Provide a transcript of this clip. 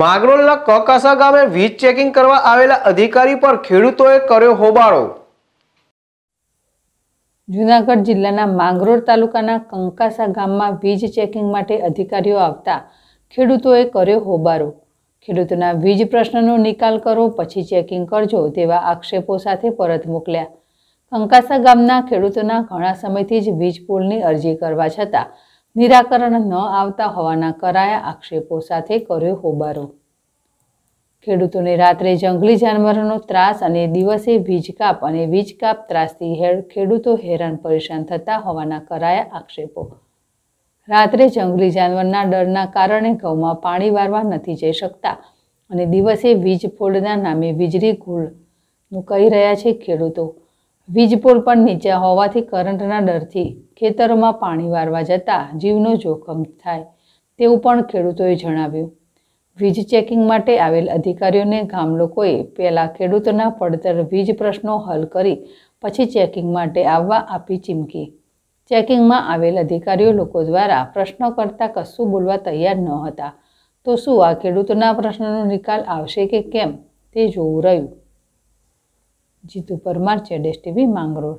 માગરોલના કકાસા ગામે વીજ ચેકિંગ કરવા આવેલા અધિકારી પર ખેડૂતોએ કર્યો હોબાળો જૂનાગઢ જિલ્લાના માંગરોળ તાલુકાના કંકાસા ગામમાં વીજ ચેકિંગ માટે અધિકારીઓ આવતા ખેડૂતોએ કર્યો હોબાળો ખેડૂતોના વીજ પ્રશ્નનો નિકાલ કરો પછી ચેકિંગ કરજો તેવા આક્ષેપો સાથે પરત મોકલ્યા કંકાસા ગામના ખેડૂતોના ઘણા સમયથી જ વીજ પુલની અરજી કરવા છતાં નિરાકરણ ન આવતા હોવાના કરાયા આક્ષેપો સાથે કર્યો હોબારો ખેડૂતોને રાત્રે જંગલી જાનવરોનો ત્રાસ અને દિવસે વીજ કાપ અને વીજકાપ કાપ ત્રાસથી ખેડૂતો હેરાન પરેશાન થતા હોવાના કરાયા આક્ષેપો રાત્રે જંગલી જાનવરના ડરના કારણે ઘઉંમાં પાણી વારવા નથી જઈ શકતા અને દિવસે વીજ ફોડના નામે વીજળી ઘૂળનું કહી રહ્યા છે ખેડૂતો વીજપોલ પણ નીચે હોવાથી કરંટના ડરથી ખેતરોમાં પાણી વારવા જતાં જીવનો જોખમ થાય તેવું પણ ખેડૂતોએ જણાવ્યું વીજ ચેકિંગ માટે આવેલ અધિકારીઓને ગામ લોકોએ પહેલાં ખેડૂતોના પડતર વીજ પ્રશ્નો હલ કરી પછી ચેકિંગ માટે આવવા આપી ચીમકી ચેકિંગમાં આવેલ અધિકારીઓ લોકો દ્વારા પ્રશ્નો કરતાં કશું બોલવા તૈયાર ન હતા તો શું આ ખેડૂતોના પ્રશ્નોનો નિકાલ આવશે કે કેમ તે જોવું રહ્યું જીતુ પરમાર છે ડેસ ટીવી માંગરોળ